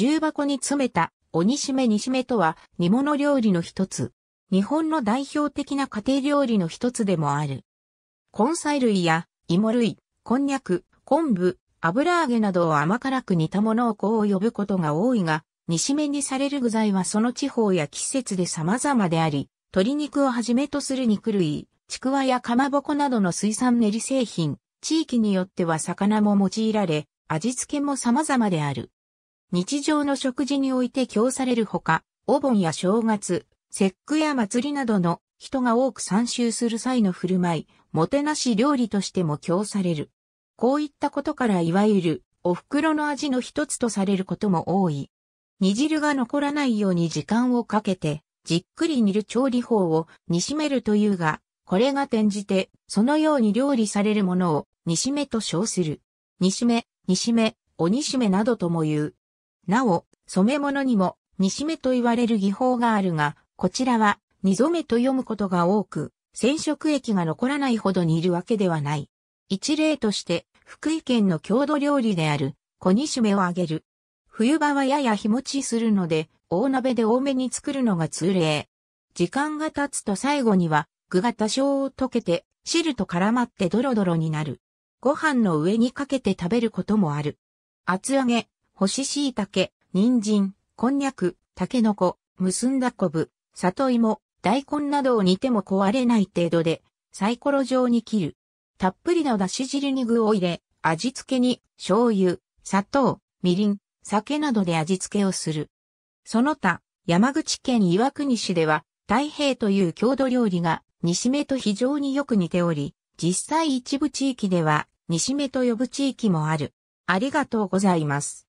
重箱に詰めた、おにしめにしめとは煮物料理の一つ。日本の代表的な家庭料理の一つでもある。根菜類や芋類、こんにゃく、昆布、油揚げなどを甘辛く煮たものをこう呼ぶことが多いが、煮しめにされる具材はその地方や季節で様々であり、鶏肉をはじめとする肉類、ちくわやかまぼこなどの水産練り製品、地域によっては魚も用いられ、味付けも様々である。日常の食事において供されるほか、お盆や正月、節句や祭りなどの人が多く参集する際の振る舞い、もてなし料理としても供される。こういったことからいわゆるお袋の味の一つとされることも多い。煮汁が残らないように時間をかけて、じっくり煮る調理法を煮しめるというが、これが転じて、そのように料理されるものを煮しめと称する。煮しめ、煮しめ、お煮しめなどとも言う。なお、染め物にも、煮しめと言われる技法があるが、こちらは、煮染めと読むことが多く、染色液が残らないほど煮るわけではない。一例として、福井県の郷土料理である、小煮しめをあげる。冬場はやや日持ちするので、大鍋で多めに作るのが通例。時間が経つと最後には、具が多少溶けて、汁と絡まってドロドロになる。ご飯の上にかけて食べることもある。厚揚げ、干し椎茸、人参、こんにゃく、タケノコ、結んだ昆布、里芋、大根などを煮ても壊れない程度で、サイコロ状に切る。たっぷりのだし汁に具を入れ、味付けに醤油、砂糖、みりん、酒などで味付けをする。その他、山口県岩国市では、太平という郷土料理が、西目と非常によく似ており、実際一部地域では、西目と呼ぶ地域もある。ありがとうございます。